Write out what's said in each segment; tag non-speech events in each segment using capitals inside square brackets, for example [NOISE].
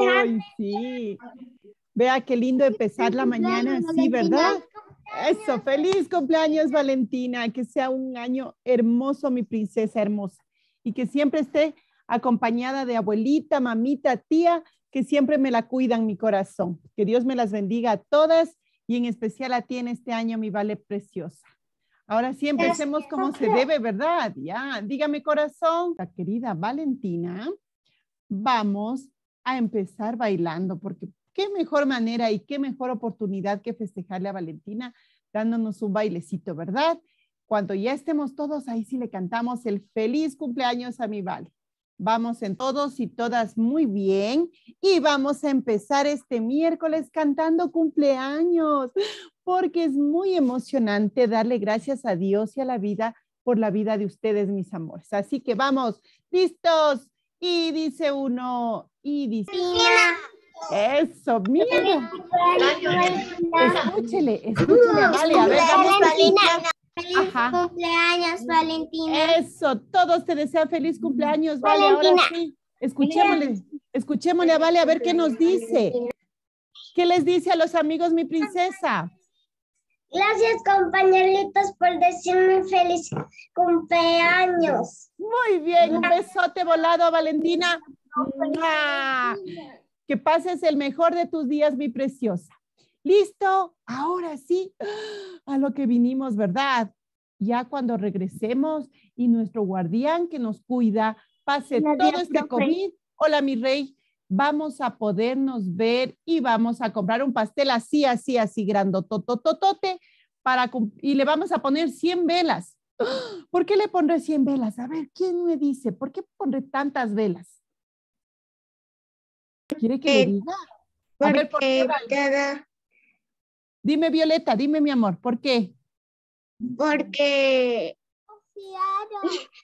Ay, sí. Vea qué lindo empezar la mañana así, ¿verdad? Eso, feliz cumpleaños Valentina, que sea un año hermoso, mi princesa hermosa, y que siempre esté acompañada de abuelita, mamita, tía, que siempre me la cuidan mi corazón. Que Dios me las bendiga a todas y en especial a ti en este año, mi vale preciosa. Ahora sí, empecemos como se debe, ¿verdad? Ya, dígame corazón, la querida Valentina, vamos a empezar bailando, porque qué mejor manera y qué mejor oportunidad que festejarle a Valentina dándonos un bailecito, ¿verdad? Cuando ya estemos todos ahí, sí le cantamos el feliz cumpleaños a mi Val. Vamos en todos y todas muy bien y vamos a empezar este miércoles cantando cumpleaños porque es muy emocionante darle gracias a Dios y a la vida por la vida de ustedes, mis amores. Así que vamos, listos. Y dice uno, y dice... Mira. Eso, mira. Escúchele, escúchele, vale, a ver, vamos Valentina. Feliz cumpleaños, Valentina. Eso, todos te desean feliz cumpleaños, Vale. Valentina. Ahora sí, escuchémosle, escuchémosle a Vale a ver qué nos dice. ¿Qué les dice a los amigos mi princesa? Gracias compañeritos por decirme feliz cumpleaños. Muy bien, un besote volado Valentina. Que pases el mejor de tus días, mi preciosa. Listo, ahora sí, [GASPS] a lo que vinimos, ¿verdad? Ya cuando regresemos y nuestro guardián que nos cuida pase todo este COVID. Hola, mi rey vamos a podernos ver y vamos a comprar un pastel así, así, así, grandotototote, para, y le vamos a poner 100 velas. [GASPS] ¿Por qué le pondré 100 velas? A ver, ¿quién me dice? ¿Por qué pondré tantas velas? ¿Quiere que diga? A ver, ¿por qué? Dime, Violeta, dime, mi amor, ¿por qué? Porque... [LAUGHS]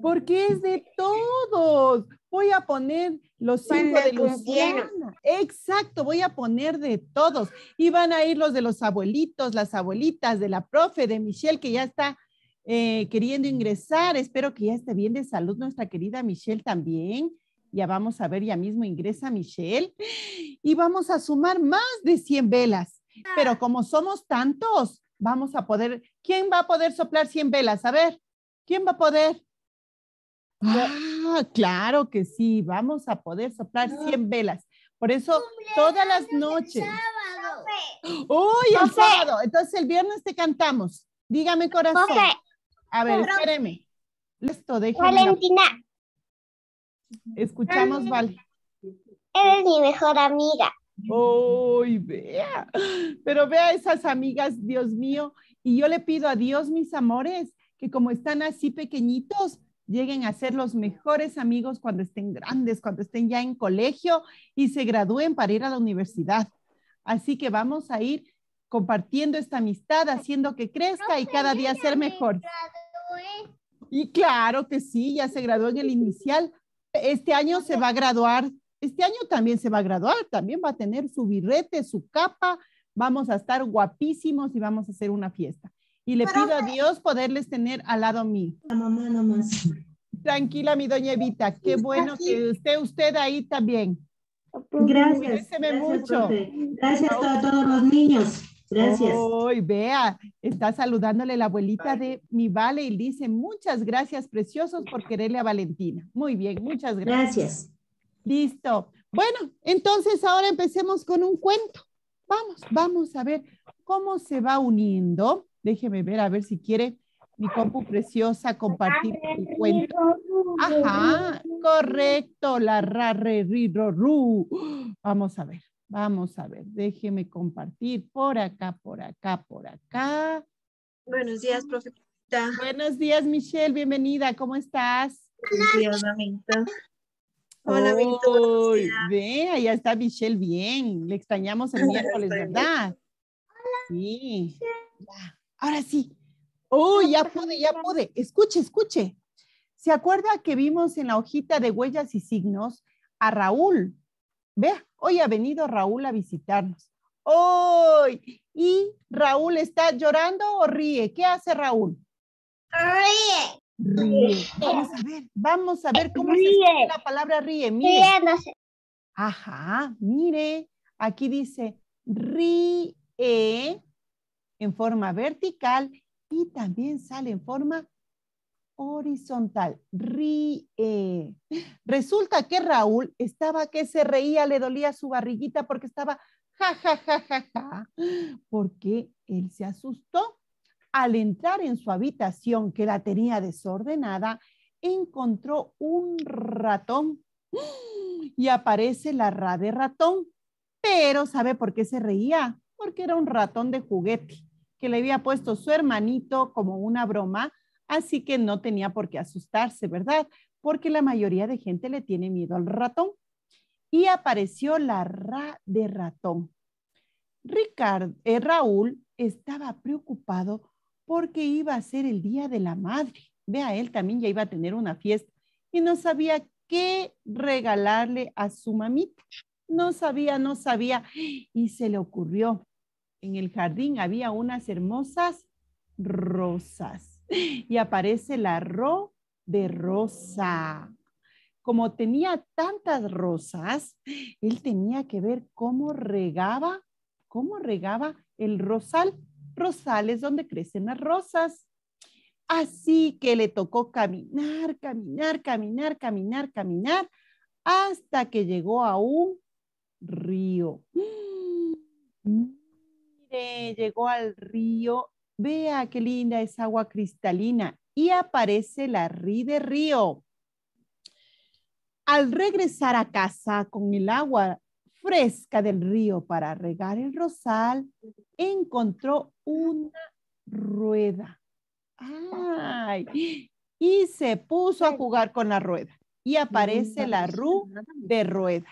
Porque es de todos. Voy a poner los cinco de Luciana. Exacto, voy a poner de todos. Y van a ir los de los abuelitos, las abuelitas, de la profe, de Michelle, que ya está eh, queriendo ingresar. Espero que ya esté bien de salud nuestra querida Michelle también. Ya vamos a ver, ya mismo ingresa Michelle. Y vamos a sumar más de 100 velas. Pero como somos tantos, vamos a poder. ¿Quién va a poder soplar 100 velas? A ver, ¿quién va a poder? Ah. Ah, claro que sí, vamos a poder soplar 100 velas. Por eso todas las noches. ¡Sábado! el sábado. Entonces el viernes te cantamos. Dígame corazón. A ver, espéreme. Listo, déjame. Valentina. Escuchamos, Val. Eres mi mejor amiga. ¡Uy, vea! Pero vea esas amigas, Dios mío. Y yo le pido a Dios, mis amores, que como están así pequeñitos, lleguen a ser los mejores amigos cuando estén grandes, cuando estén ya en colegio y se gradúen para ir a la universidad. Así que vamos a ir compartiendo esta amistad, haciendo que crezca y cada día ser mejor. Y claro que sí, ya se graduó en el inicial. Este año se va a graduar, este año también se va a graduar, también va a tener su birrete, su capa, vamos a estar guapísimos y vamos a hacer una fiesta y le pido a Dios poderles tener al lado mío. La mamá nomás. Tranquila, mi doña Evita. Qué bueno que esté usted ahí también. Gracias. Gracias, mucho. Gracias a todos los niños. Gracias. Hoy, vea, está saludándole la abuelita de mi Vale y dice muchas gracias, preciosos, por quererle a Valentina. Muy bien, muchas gracias. Gracias. Listo. Bueno, entonces ahora empecemos con un cuento. Vamos, vamos a ver cómo se va uniendo Déjeme ver a ver si quiere mi compu preciosa compartir el cuento. Ajá, correcto, la rarre Vamos a ver, vamos a ver, déjeme compartir por acá, por acá, por acá. Buenos días, profesora. Buenos días, Michelle, bienvenida, ¿cómo estás? Buenos días, mamita. Hola, Ve, allá está Michelle bien. Le extrañamos el [LAUGHS] miércoles, ¿verdad? Hola. Sí ahora sí. Oh, ya pude, ya pude. Escuche, escuche. ¿Se acuerda que vimos en la hojita de huellas y signos a Raúl? Vea, hoy ha venido Raúl a visitarnos. ¡Uy! ¿Y Raúl está llorando o ríe? ¿Qué hace Raúl? Ríe. Ríe. Vamos a ver, vamos a ver cómo se escribe la palabra ríe. Mire. Ajá, mire. Aquí dice ríe en forma vertical y también sale en forma horizontal. Ríe. Resulta que Raúl estaba que se reía, le dolía su barriguita porque estaba ja, ja, ja, ja, ja, porque él se asustó. Al entrar en su habitación, que la tenía desordenada, encontró un ratón y aparece la ra de ratón. Pero ¿sabe por qué se reía? Porque era un ratón de juguete le había puesto su hermanito como una broma, así que no tenía por qué asustarse, ¿verdad? Porque la mayoría de gente le tiene miedo al ratón. Y apareció la ra de ratón. Ricardo eh, Raúl estaba preocupado porque iba a ser el Día de la Madre. Vea, él también ya iba a tener una fiesta y no sabía qué regalarle a su mamita. No sabía, no sabía. Y se le ocurrió, en el jardín había unas hermosas rosas [LAUGHS] y aparece la ro de rosa. Como tenía tantas rosas, él tenía que ver cómo regaba, cómo regaba el rosal. Rosal es donde crecen las rosas. Así que le tocó caminar, caminar, caminar, caminar, caminar, hasta que llegó a un río. [GASPS] Mm llegó al río, vea qué linda es agua cristalina y aparece la rí de río. Al regresar a casa con el agua fresca del río para regar el rosal, encontró una rueda. ¡Ay! Y se puso a jugar con la rueda. Y aparece la ru de rueda.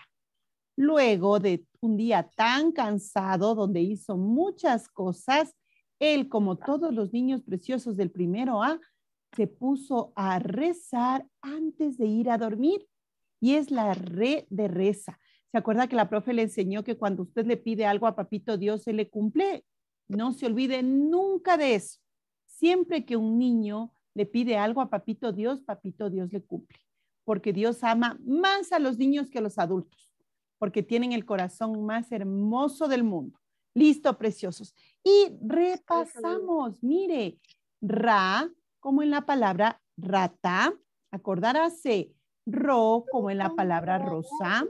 Luego de un día tan cansado donde hizo muchas cosas, él, como todos los niños preciosos del primero A, se puso a rezar antes de ir a dormir. Y es la re de reza. ¿Se acuerda que la profe le enseñó que cuando usted le pide algo a Papito Dios, se le cumple? No se olvide nunca de eso. Siempre que un niño le pide algo a Papito Dios, Papito Dios le cumple. Porque Dios ama más a los niños que a los adultos porque tienen el corazón más hermoso del mundo. Listo, preciosos. Y repasamos, mire, ra, como en la palabra rata, Acordarase. ro, como en la palabra rosa,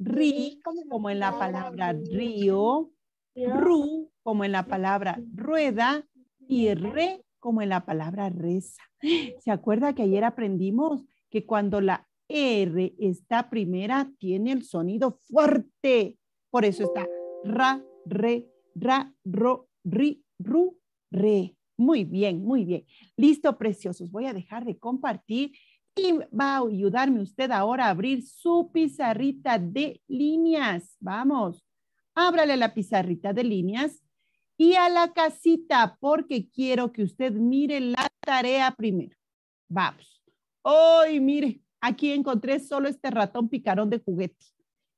ri, como en la palabra río, ru, como en la palabra rueda, y re, como en la palabra reza. [GASPS] ¿Se acuerda que ayer aprendimos que cuando la R, esta primera, tiene el sonido fuerte. Por eso está ra, re, ra, ro, ri, ru, re. Muy bien, muy bien. Listo, preciosos. Voy a dejar de compartir y va a ayudarme usted ahora a abrir su pizarrita de líneas. Vamos, ábrale la pizarrita de líneas y a la casita porque quiero que usted mire la tarea primero. Vamos. Hoy, mire, Aquí encontré solo este ratón picarón de juguete.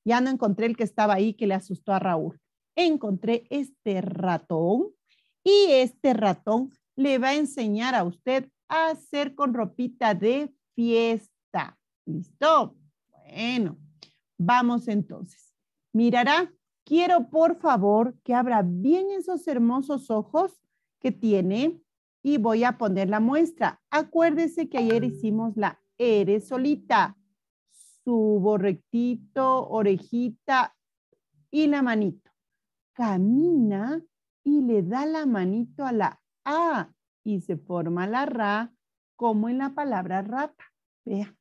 Ya no encontré el que estaba ahí que le asustó a Raúl. Encontré este ratón y este ratón le va a enseñar a usted a hacer con ropita de fiesta. ¿Listo? Bueno, vamos entonces. Mirará, quiero por favor que abra bien esos hermosos ojos que tiene y voy a poner la muestra. Acuérdese que ayer hicimos la eres solita. Subo rectito, orejita y la manito. Camina y le da la manito a la A y se forma la Ra como en la palabra rata. Vea.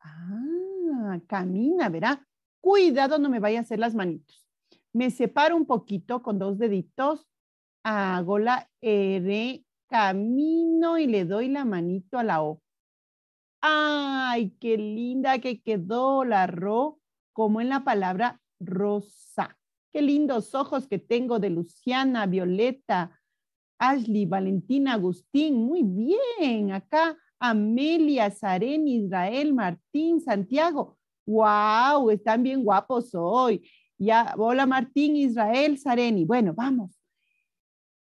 Ah, camina, verá. Cuidado, no me vaya a hacer las manitos. Me separo un poquito con dos deditos, hago la R, camino y le doy la manito a la O ay, qué linda que quedó la ro, como en la palabra rosa. Qué lindos ojos que tengo de Luciana, Violeta, Ashley, Valentina, Agustín. Muy bien, acá Amelia, Saren, Israel, Martín, Santiago. ¡Wow! Están bien guapos hoy. Ya, hola Martín, Israel, Sareni. Bueno, vamos.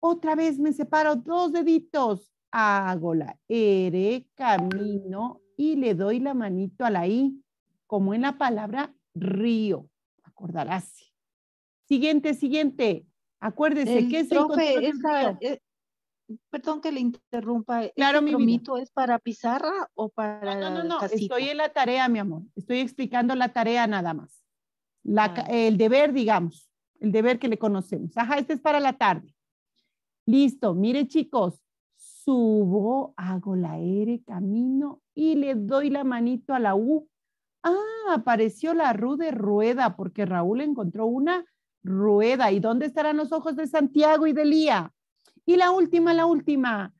Otra vez me separo dos deditos. Hago la R, camino y le doy la manito a la I, como en la palabra río. Acordarás. Siguiente, siguiente. Acuérdese el, que profe, eh, perdón que le interrumpa. ¿este claro, mi mito es para pizarra o para No, no, no, estoy en la tarea, mi amor. Estoy explicando la tarea nada más. Ah. El deber, digamos, el deber que le conocemos. Ajá, este es para la tarde. Listo, mire chicos, subo, hago la R, camino y le doy la manito a la U. Ah, apareció la R de rueda porque Raúl encontró una rueda. ¿Y dónde estarán los ojos de Santiago y de Lía? Y la última, la última.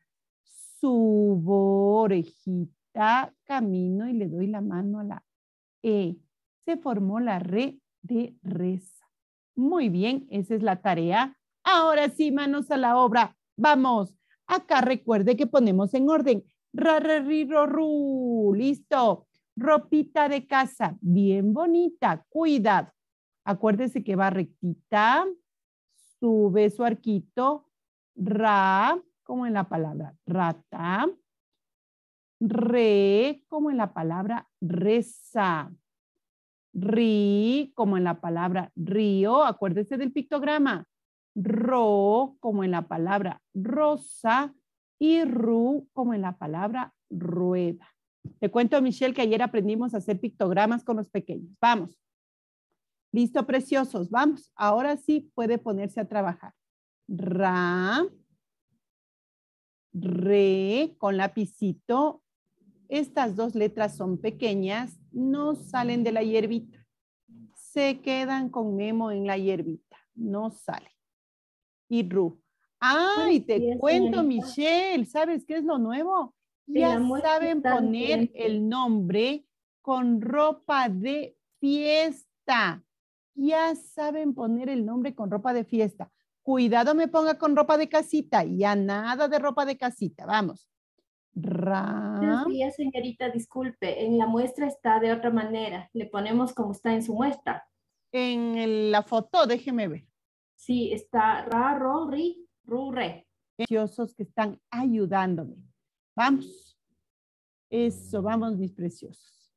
Subo orejita, camino y le doy la mano a la E. Se formó la re de reza. Muy bien, esa es la tarea. Ahora sí, manos a la obra. Vamos. Acá recuerde que ponemos en orden Ra, Listo. Ropita de casa, bien bonita, cuidado. Acuérdese que va rectita, sube su arquito, ra, como en la palabra rata, re, como en la palabra reza, ri, como en la palabra río, acuérdese del pictograma, ro, como en la palabra rosa, y ru como en la palabra rueda. Te cuento, Michelle, que ayer aprendimos a hacer pictogramas con los pequeños. Vamos. Listo, preciosos. Vamos. Ahora sí puede ponerse a trabajar. Ra. Re con lapicito. Estas dos letras son pequeñas, no salen de la hierbita. Se quedan con Memo en la hierbita, no sale. Y Ru. Ay, pues te cuento, Michelle, ¿sabes qué es lo nuevo? ya saben poner el nombre con ropa de fiesta. Ya saben poner el nombre con ropa de fiesta. Cuidado me ponga con ropa de casita. Ya nada de ropa de casita. Vamos. Sí, señorita, disculpe. En la muestra está de otra manera. Le ponemos como está en su muestra. En la foto, déjeme ver. Sí, está Ra, Ron, Ri, Rure. Preciosos que están ayudándome. Vamos. Eso, vamos mis preciosos.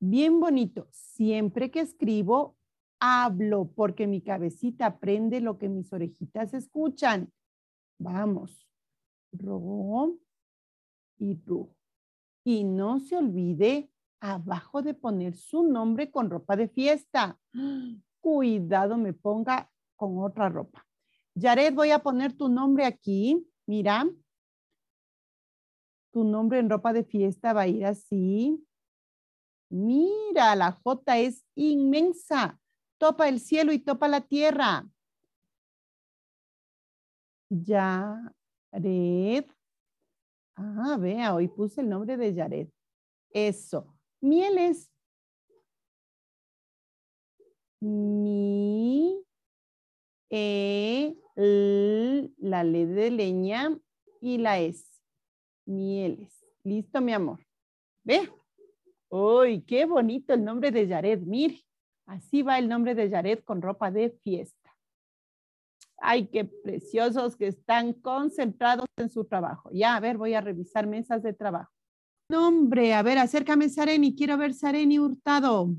Bien bonito. Siempre que escribo, hablo porque mi cabecita aprende lo que mis orejitas escuchan. Vamos. Ro y ru. Y no se olvide abajo de poner su nombre con ropa de fiesta. [GASPS] Cuidado me ponga con otra ropa. Yaret, voy a poner tu nombre aquí. Mira. Tu nombre en ropa de fiesta va a ir así. Mira, la J es inmensa. Topa el cielo y topa la tierra. Yared. Ah, vea, hoy puse el nombre de Yared. Eso. Mieles. Mi e, la ley de leña y la S. Mieles. Listo, mi amor. Ve. Uy, qué bonito el nombre de Jared. Mire, así va el nombre de Jared con ropa de fiesta. Ay, qué preciosos que están concentrados en su trabajo. Ya, a ver, voy a revisar mesas de trabajo. Nombre, a ver, acércame Sareni. Quiero ver Sareni Hurtado.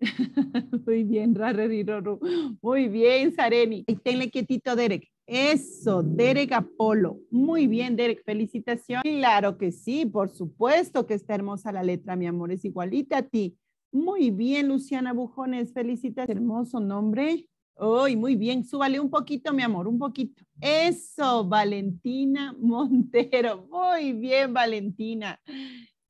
[LAUGHS] Muy bien, Rareriroru. Muy bien, Sareni. Y tenle quietito, Derek. Eso, Derek Apolo. Muy bien, Derek, felicitación. Claro que sí, por supuesto que está hermosa la letra, mi amor, es igualita a ti. Muy bien, Luciana Bujones, felicitaciones. Hermoso nombre. Hoy, muy bien, súbale un poquito, mi amor, un poquito. Eso, Valentina Montero. Muy bien, Valentina.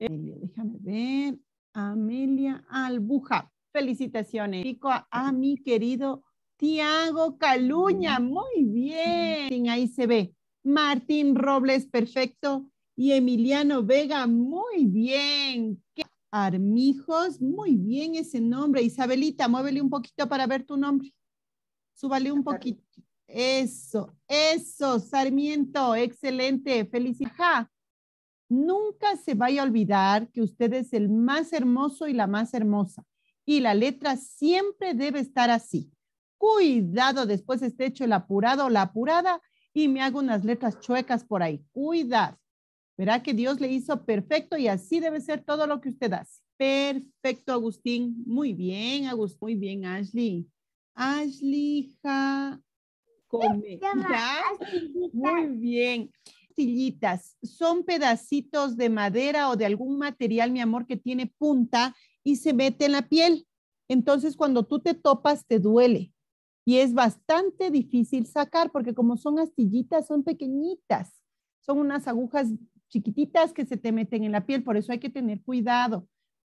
Amelia, déjame ver. Amelia Albuja. Felicitaciones. Pico a, ah, mi querido Tiago Caluña, muy bien. Ahí se ve. Martín Robles, perfecto. Y Emiliano Vega, muy bien. Armijos, muy bien ese nombre. Isabelita, muévele un poquito para ver tu nombre. Súbale un poquito. Eso, eso, Sarmiento, excelente, felicidad. Nunca se vaya a olvidar que usted es el más hermoso y la más hermosa y la letra siempre debe estar así. Cuidado, después esté hecho el apurado o la apurada y me hago unas letras chuecas por ahí. Cuidado. Verá que Dios le hizo perfecto y así debe ser todo lo que usted hace. Perfecto, Agustín. Muy bien, Agustín. Muy bien, Ashley. Ashley, ja, come. Muy bien. Sillitas, son pedacitos de madera o de algún material, mi amor, que tiene punta y se mete en la piel. Entonces, cuando tú te topas, te duele y es bastante difícil sacar porque como son astillitas, son pequeñitas, son unas agujas chiquititas que se te meten en la piel, por eso hay que tener cuidado.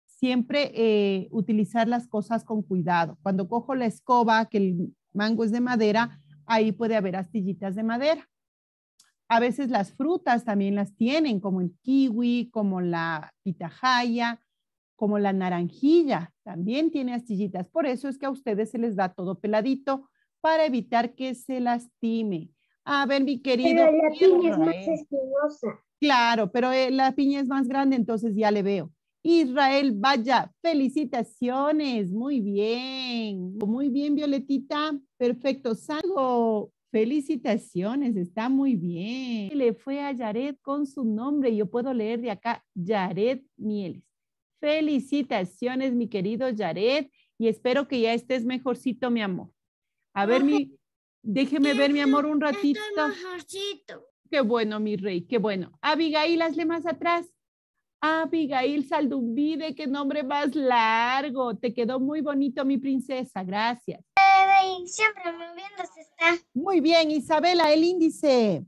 Siempre eh, utilizar las cosas con cuidado. Cuando cojo la escoba, que el mango es de madera, ahí puede haber astillitas de madera. A veces las frutas también las tienen, como el kiwi, como la pitahaya, como la naranjilla, también tiene astillitas. Por eso es que a ustedes se les da todo peladito para evitar que se lastime. A ver, mi querido. Pero la piña es más espinosa. Claro, pero eh, la piña es más grande, entonces ya le veo. Israel, vaya, felicitaciones, muy bien, muy bien, Violetita, perfecto, salgo, felicitaciones, está muy bien. Le fue a Yaret con su nombre, yo puedo leer de acá, Yaret Mieles. Felicitaciones, mi querido Jared, y espero que ya estés mejorcito, mi amor. A ver, mi, déjeme ver, mi amor, un ratito. Mejorcito. Qué bueno, mi rey, qué bueno. Abigail, hazle más atrás. Abigail Saldumbide, qué nombre más largo. Te quedó muy bonito, mi princesa. Gracias. Siempre está. Muy bien, Isabela, el índice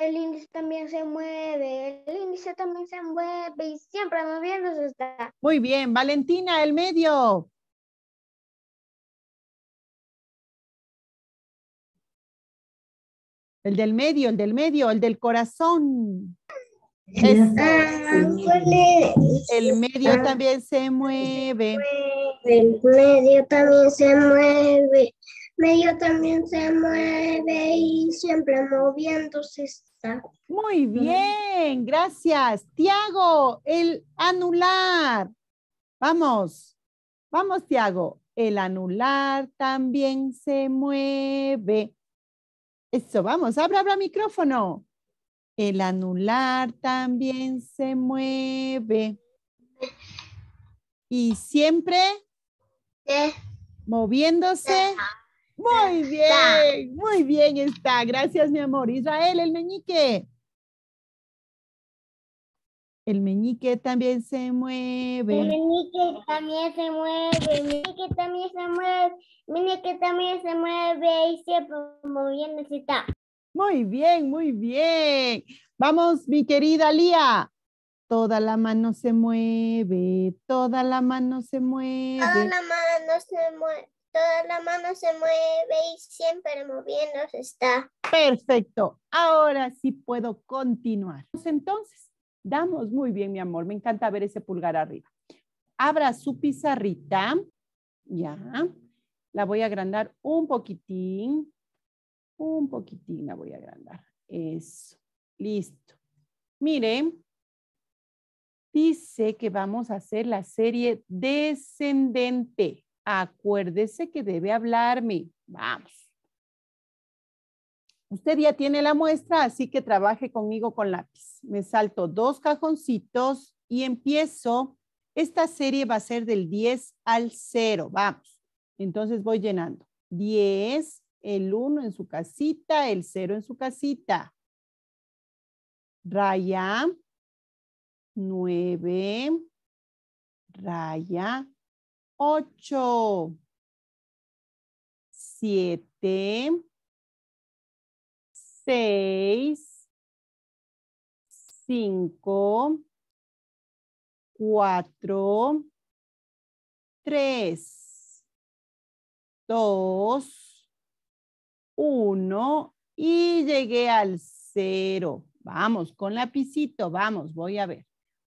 el índice también se mueve, el índice también se mueve y siempre moviéndose está. Muy bien, Valentina, el medio. El del medio, el del medio, el del corazón. Ah, el medio también se ah, mueve. El medio también se mueve medio también se mueve y siempre moviéndose está. Muy bien, gracias. Tiago, el anular. Vamos, vamos, Tiago. El anular también se mueve. Eso, vamos, abra, abra micrófono. El anular también se mueve. Y siempre moviéndose. Muy bien, muy bien está. Gracias, mi amor. Israel, el meñique. El meñique también se mueve. El meñique también se mueve. El meñique también se mueve. El meñique también se mueve y siempre moviéndose está. Muy bien, muy bien. Vamos, mi querida Lía. Toda la mano se mueve, toda la mano se mueve. Toda la mano se mueve toda la mano se mueve y siempre moviéndose está. Perfecto. Ahora sí puedo continuar. Pues entonces, damos muy bien, mi amor. Me encanta ver ese pulgar arriba. Abra su pizarrita. Ya. La voy a agrandar un poquitín. Un poquitín la voy a agrandar. Eso. Listo. Miren, dice que vamos a hacer la serie descendente acuérdese que debe hablarme. Vamos. Usted ya tiene la muestra, así que trabaje conmigo con lápiz. Me salto dos cajoncitos y empiezo. Esta serie va a ser del 10 al 0. Vamos. Entonces voy llenando. 10, el 1 en su casita, el 0 en su casita. Raya 9, raya ocho, siete, seis, cinco, cuatro, tres, dos, uno y llegué al cero. Vamos, con lapicito, vamos, voy a ver.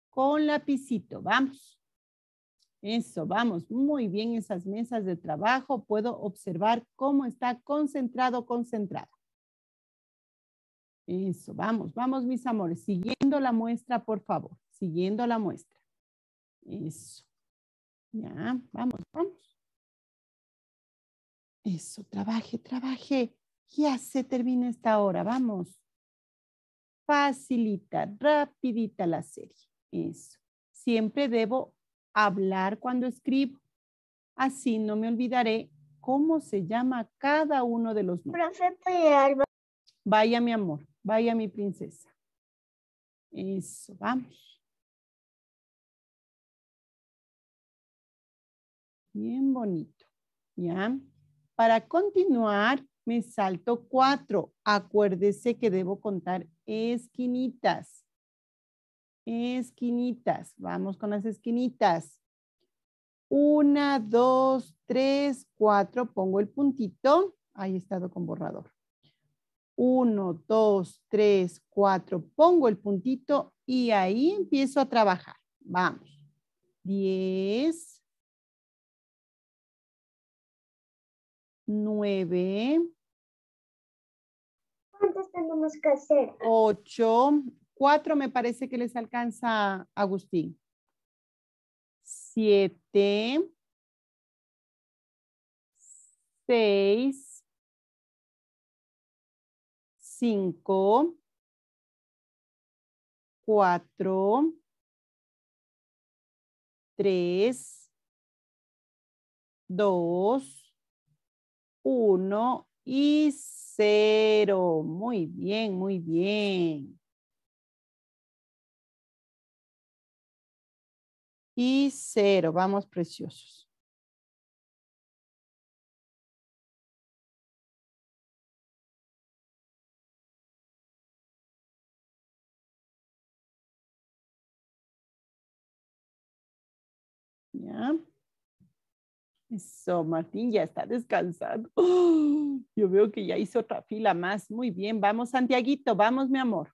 Con lapicito, vamos. Eso, vamos, muy bien esas mesas de trabajo. Puedo observar cómo está concentrado, concentrada. Eso, vamos, vamos mis amores. Siguiendo la muestra, por favor. Siguiendo la muestra. Eso. Ya, vamos, vamos. Eso, trabaje, trabaje. Ya se termina esta hora, vamos. Facilita, rapidita la serie. Eso. Siempre debo hablar cuando escribo. Así no me olvidaré cómo se llama cada uno de los nombres. Vaya mi amor, vaya mi princesa. Eso, vamos. Bien bonito. ¿Ya? Para continuar, me salto cuatro. Acuérdese que debo contar esquinitas. Esquinitas, vamos con las esquinitas. Una, dos, tres, cuatro, pongo el puntito. Ahí he estado con borrador. Uno, dos, tres, cuatro, pongo el puntito y ahí empiezo a trabajar. Vamos. Diez. Nueve. ¿Cuántos tenemos que hacer? Ocho. Cuatro me parece que les alcanza Agustín. Siete. Seis. Cinco. Cuatro. Tres. Dos. Uno y cero. Muy bien, muy bien. y cero. Vamos, preciosos. ¿Ya? Eso, Martín ya está descansando. ¡Oh! yo veo que ya hizo otra fila más. Muy bien, vamos, Santiaguito, vamos, mi amor.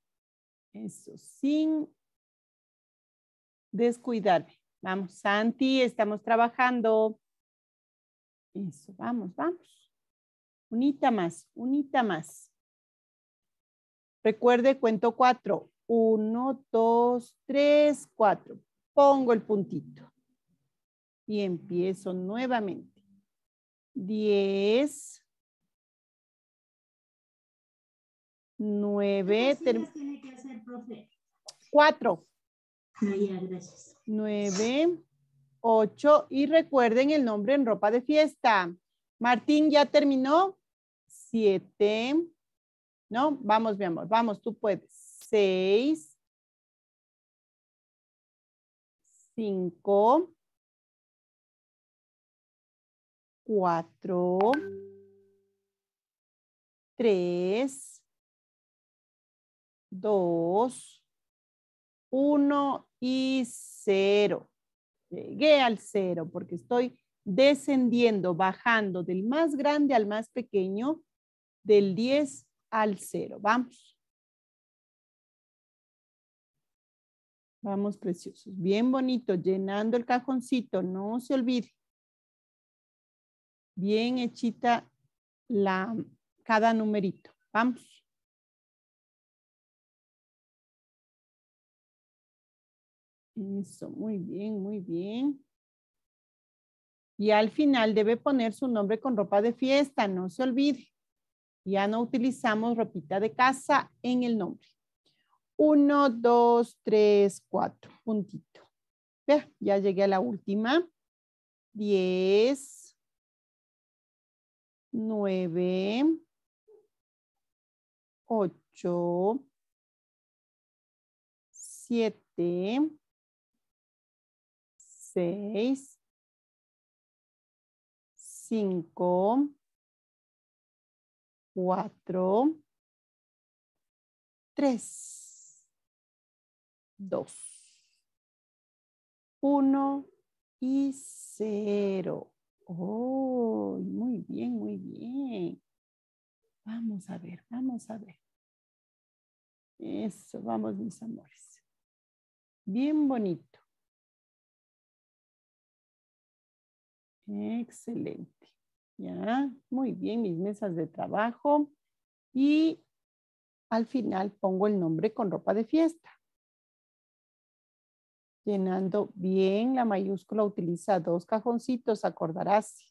Eso, sin descuidarme. Vamos, Santi, estamos trabajando. Eso, vamos, vamos. Unita más, unita más. Recuerde, cuento cuatro. Uno, dos, tres, cuatro. Pongo el puntito. Y empiezo nuevamente. Diez. Nueve. Tiene que hacer, profe? Cuatro. Ah, gracias. 9, 8. Y recuerden el nombre en ropa de fiesta. Martín ya terminó. 7. ¿No? Vamos, mi amor. Vamos, tú puedes. 6. 5. 4. 3. 2. 1 y 0. Llegué al 0 porque estoy descendiendo, bajando del más grande al más pequeño, del 10 al 0. Vamos. Vamos, preciosos. Bien bonito, llenando el cajoncito, no se olvide. Bien hechita la, cada numerito. Vamos. Eso, muy bien, muy bien. Y al final debe poner su nombre con ropa de fiesta, no se olvide. Ya no utilizamos ropita de casa en el nombre. Uno, dos, tres, cuatro, puntito. ya llegué a la última. Diez, nueve, ocho, siete, 3, 5, 4, 3, 2, 1 y 0. Muy bien, muy bien. Vamos a ver, vamos a ver. Eso, vamos, mis amores. Bien bonito. Excelente. Ya, muy bien, mis mesas de trabajo. Y al final pongo el nombre con ropa de fiesta. Llenando bien la mayúscula, utiliza dos cajoncitos, acordarás.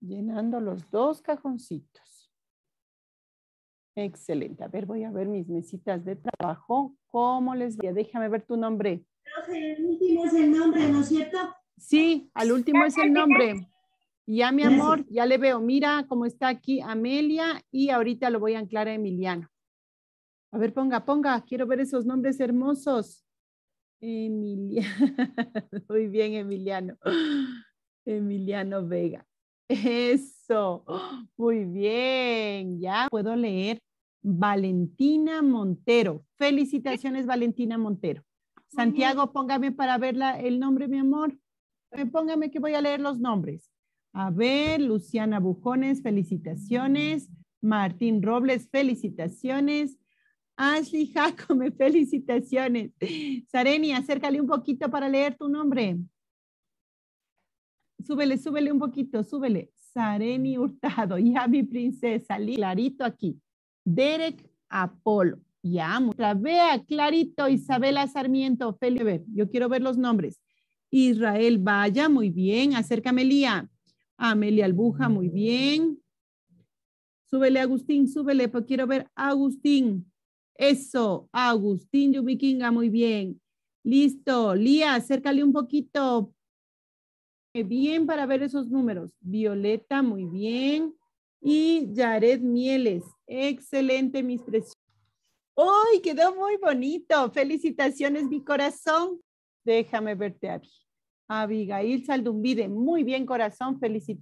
Llenando los dos cajoncitos. Excelente. A ver, voy a ver mis mesitas de trabajo. ¿Cómo les voy? Déjame ver tu nombre. El último es el nombre, ¿no es cierto? Sí, al último es el nombre. Ya, mi amor, ya le veo. Mira cómo está aquí Amelia y ahorita lo voy a anclar a Emiliano. A ver, ponga, ponga. Quiero ver esos nombres hermosos. Emiliano. [LAUGHS] Muy bien, Emiliano. Emiliano Vega. Eso. Muy bien. Ya puedo leer. Valentina Montero. Felicitaciones, Valentina Montero. Santiago, póngame para ver el nombre, mi amor. Eh, póngame que voy a leer los nombres. A ver, Luciana Bujones, felicitaciones. Martín Robles, felicitaciones. Ashley Jacome, [LAUGHS] felicitaciones. Sareni, acércale un poquito para leer tu nombre. Súbele, súbele un poquito, súbele. Sareni Hurtado, [LAUGHS] ya mi princesa, clarito aquí. Derek Apolo. Ya, la vea clarito, Isabela Sarmiento, Felipe, yo quiero ver los nombres. Israel Vaya, muy bien, acércame Lía. Amelia Albuja, muy bien. Súbele, Agustín, súbele, pues quiero ver Agustín. Eso, Agustín Yubikinga, muy bien. Listo, Lía, acércale un poquito. Eh, bien para ver esos números. Violeta, muy bien. Y Jared Mieles. Excelente, mis preciosos. ¡Ay, quedó muy bonito! Felicitaciones, mi corazón. Déjame verte, Abby. Abigail Saldumbide, muy bien, corazón, felicitaciones.